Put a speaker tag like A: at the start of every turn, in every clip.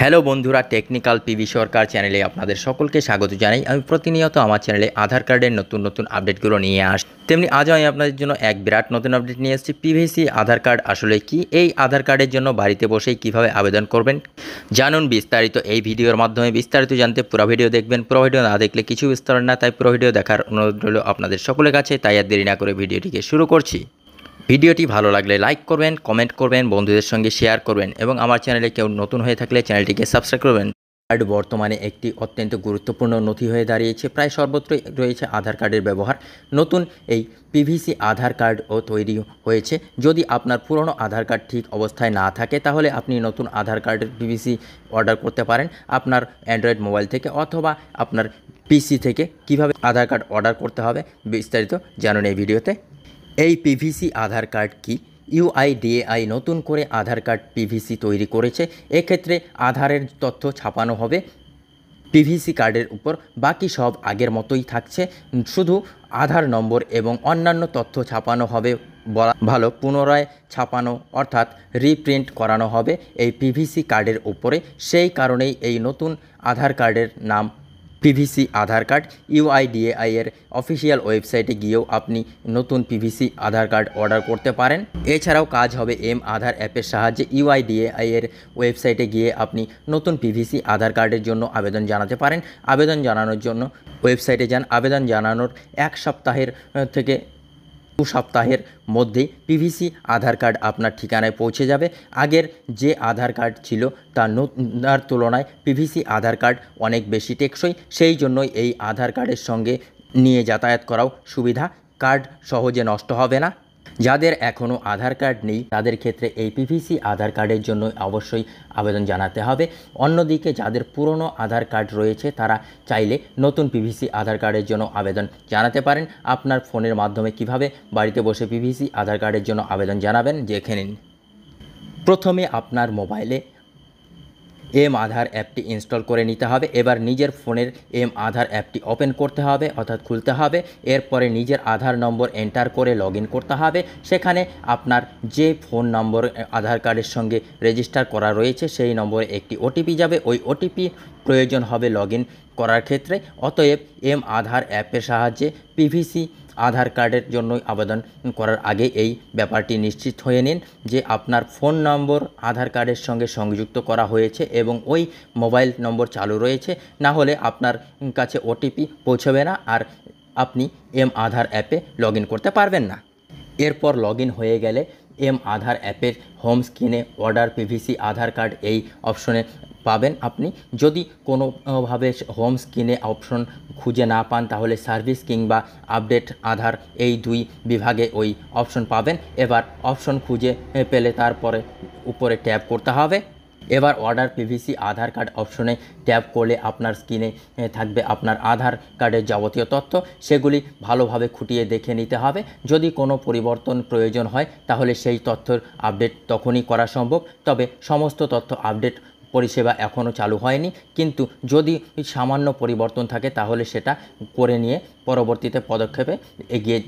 A: hello বন্ধুরা technical PV সরকার চ্যানেলে আপনাদের সকলকে স্বাগত জানাই আমি প্রতিনিয়ত আমার চ্যানেলে আধার কার্ডের নতুন নতুন আপডেটগুলো নিয়ে আস তেমনি আজও আমি আপনাদের জন্য এক বিরাট নতুন আপডেট নিয়ে এসেছি পিভিসি আধার কার্ড আসলে কি এই আধার কার্ডের জন্য বাড়িতে বসেই কিভাবে আবেদন করবেন জানুন বিস্তারিত এই ভিডিওর মাধ্যমে বিস্তারিত জানতে পুরো ভিডিও দেখবেন পুরো ভিডিও না দেখলে কিছু বিস্তারণ না তাই পুরো ভিডিও দেখার অনুরোধ রইল আপনাদের সকলের কাছে তাই আর দেরি না করে ভিডিওটিকে শুরু করছি ভিডিওটি ভালো লাগলে লাইক করবেন কমেন্ট করবেন বন্ধুদের সঙ্গে শেয়ার করবেন এবং আমার চ্যানেলে কেউ নতুন হয়ে থাকলে চ্যানেলটিকে সাবস্ক্রাইব করবেন কার্ড বর্তমানে একটি অত্যন্ত গুরুত্বপূর্ণ নথি হয়ে দাঁড়িয়েছে প্রায় সর্বত্রই রয়েছে আধার কার্ডের ব্যবহার নতুন এই পিভিসি আধার কার্ডও তৈরি হয়েছে যদি আপনার পুরনো আধার কার্ড ঠিক অবস্থায় না থাকে তাহলে আপনি নতুন আধার কার্ডের পিভিসি অর্ডার করতে পারেন আপনার অ্যান্ড্রয়েড মোবাইল থেকে অথবা আপনার পিসি থেকে কিভাবে আধার কার্ড অর্ডার করতে হবে বিস্তারিত জানুন এই ভিডিওতে এই পিভিসি আধার কার্ড কি ইউআইডিএআই নতুন করে আধার কার্ড পিভিসি তৈরি করেছে এক্ষেত্রে আধারের তথ্য ছাপানো হবে পিভিসি কার্ডের উপর বাকি সব আগের মতোই থাকছে শুধু আধার নম্বর এবং অন্যান্য তথ্য ছাপানো হবে বলা ভালো পুনরায় ছাপানো অর্থাৎ রিপ্রিন্ট করানো হবে এই পিভিসি কার্ডের উপরে সেই কারণেই এই নতুন আধার কার্ডের নাম পিভিসি আধার কার্ড ইউআইডিএআই এর অফিসিয়াল ওয়েবসাইটে গিয়েও আপনি নতুন পিভিসি আধার কার্ড অর্ডার করতে পারেন এছাড়াও কাজ হবে এম আধার অ্যাপের সাহায্যে ইউআইডিএআই এর ওয়েবসাইটে গিয়ে আপনি নতুন পিভিসি আধার কার্ডের জন্য আবেদন জানাতে পারেন আবেদন জানানোর জন্য ওয়েবসাইটে যান আবেদন জানানোর এক সপ্তাহের থেকে দু সপ্তাহের মধ্যে পিভিসি আধার কার্ড আপনার ঠিকানায় পৌঁছে যাবে আগের যে আধার কার্ড ছিল তার তার তুলনায় পিভিসি আধার কার্ড অনেক বেশি টেকসই সেই জন্যই এই আধার কার্ডের সঙ্গে নিয়ে যাতায়াত করাও সুবিধা কার্ড সহজে নষ্ট হবে না যাদের এখনও আধার কার্ড নেই তাদের ক্ষেত্রে এই পিভিসি আধার কার্ডের জন্য অবশ্যই আবেদন জানাতে হবে অন্যদিকে যাদের পুরনো আধার কার্ড রয়েছে তারা চাইলে নতুন পিভিসি আধার কার্ডের জন্য আবেদন জানাতে পারেন আপনার ফোনের মাধ্যমে কিভাবে বাড়িতে বসে পিভিসি আধার কার্ডের জন্য আবেদন জানাবেন দেখে নিন প্রথমে আপনার মোবাইলে এম আধার অ্যাপটি ইনস্টল করে নিতে হবে এবার নিজের ফোনের এম আধার অ্যাপটি ওপেন করতে হবে অর্থাৎ খুলতে হবে এরপরে নিজের আধার নম্বর এন্টার করে লগ করতে হবে সেখানে আপনার যে ফোন নম্বর আধার কার্ডের সঙ্গে রেজিস্টার করা রয়েছে সেই নম্বরে একটি ওটিপি যাবে ওই ওটিপি প্রয়োজন হবে লগ করার ক্ষেত্রে অতএব এম আধার অ্যাপের সাহায্যে পিভিসি আধার কার্ডের জন্য আবেদন করার আগে এই ব্যাপারটি নিশ্চিত হয়ে নিন যে আপনার ফোন নম্বর আধার কার্ডের সঙ্গে সংযুক্ত করা হয়েছে এবং ওই মোবাইল নম্বর চালু রয়েছে না হলে আপনার কাছে ওটিপি পৌঁছবে না আর আপনি এম আধার অ্যাপে লগ করতে পারবেন না এরপর লগ হয়ে গেলে এম আধার অ্যাপের হোম স্ক্রিনে অর্ডার পিভিসি আধার কার্ড এই অপশনে পাবেন আপনি যদি কোনোভাবে হোম স্ক্রিনে অপশন খুঁজে না পান তাহলে সার্ভিস কিংবা আপডেট আধার এই দুই বিভাগে ওই অপশন পাবেন এবার অপশন খুঁজে পেলে তারপরে উপরে ট্যাপ করতে হবে এবার অর্ডার পিভিসি আধার কার্ড অপশনে ট্যাপ করলে আপনার স্ক্রিনে থাকবে আপনার আধার কার্ডের যাবতীয় তথ্য সেগুলি ভালোভাবে খুঁটিয়ে দেখে নিতে হবে যদি কোনো পরিবর্তন প্রয়োজন হয় তাহলে সেই তথ্যর আপডেট তখনই করা সম্ভব তবে সমস্ত তথ্য আপডেট পরিষেবা এখনও চালু হয়নি কিন্তু যদি সামান্য পরিবর্তন থাকে তাহলে সেটা করে নিয়ে পরবর্তীতে পদক্ষেপে এগিয়ে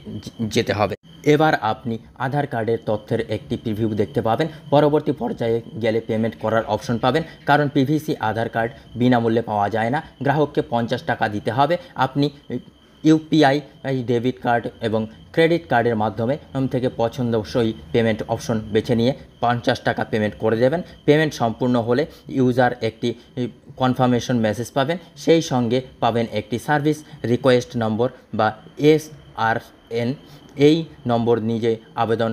A: যেতে হবে এবার আপনি আধার কার্ডের তথ্যের একটি প্রিভিউ দেখতে পাবেন পরবর্তী পর্যায়ে গেলে পেমেন্ট করার অপশন পাবেন কারণ পিভিসি আধার কার্ড বিনামূল্যে পাওয়া যায় না গ্রাহককে পঞ্চাশ টাকা দিতে হবে আপনি ইউপিআই ডেবিট কার্ড এবং ক্রেডিট কার্ডের মাধ্যমে থেকে পছন্দসই পেমেন্ট অপশন বেছে নিয়ে পঞ্চাশ টাকা পেমেন্ট করে দেবেন পেমেন্ট সম্পূর্ণ হলে ইউজার একটি কনফার্মেশন মেসেজ পাবেন সেই সঙ্গে পাবেন একটি সার্ভিস রিকোয়েস্ট নম্বর বা এস আর এন এই নম্বর নিজে আবেদন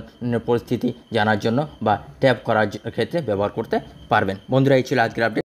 A: পরিস্থিতি জানার জন্য বা ট্যাপ করার ক্ষেত্রে ব্যবহার করতে পারবেন বন্ধুরা এই ছিল আজকের আপডেট